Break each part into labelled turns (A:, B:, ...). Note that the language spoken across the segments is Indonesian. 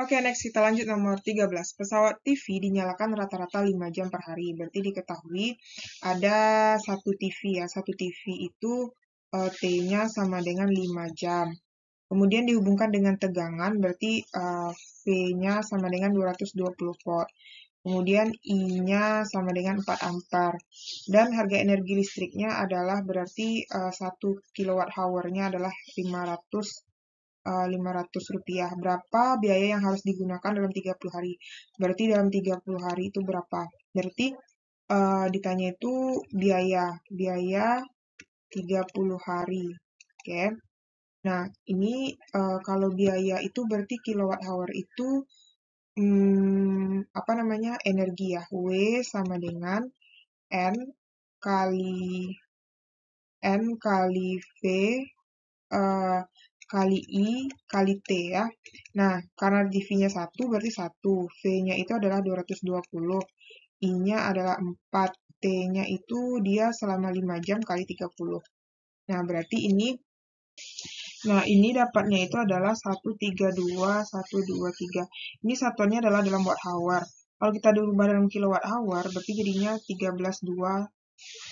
A: Oke, okay, next kita lanjut nomor 13. Pesawat TV dinyalakan rata-rata 5 jam per hari. Berarti diketahui ada satu TV ya. Satu TV itu uh, T-nya sama dengan 5 jam. Kemudian dihubungkan dengan tegangan, berarti uh, eh, V-nya sama dengan 220 volt. Kemudian I-nya sama dengan 4 ampere. Dan harga energi listriknya adalah berarti uh, 1 kWh-nya adalah 500 500 eh, rupiah. Berapa biaya yang harus digunakan dalam 30 hari? Berarti dalam 30 hari itu berapa? Berarti uh, ditanya itu biaya, biaya 30 hari. Oke. Okay. Nah, ini uh, kalau biaya itu berarti kilowatt hour itu hmm, apa namanya? energi ya. W sama dengan N kali N kali V uh, kali I kali T ya. Nah, karena di V-nya 1 berarti 1. V-nya itu adalah 220. I-nya adalah 4. T-nya itu dia selama 5 jam kali 30. Nah, berarti ini Nah, ini dapatnya itu adalah 132, 123. Ini satuannya adalah dalam watt hour. Kalau kita diubah dalam kilowatt hour, berarti jadinya 132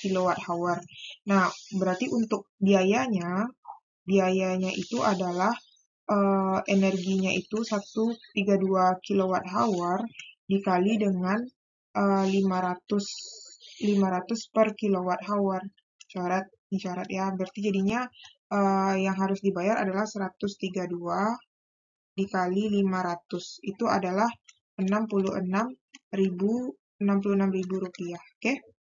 A: kilowatt hour. Nah, berarti untuk biayanya biayanya itu adalah uh, energinya itu 132 kilowatt kWh dikali dengan uh, 500 500 per kilowatt hour syarat ini syarat ya berarti jadinya uh, yang harus dibayar adalah 132 dikali 500 itu adalah 66.000 66.000 rupiah oke okay?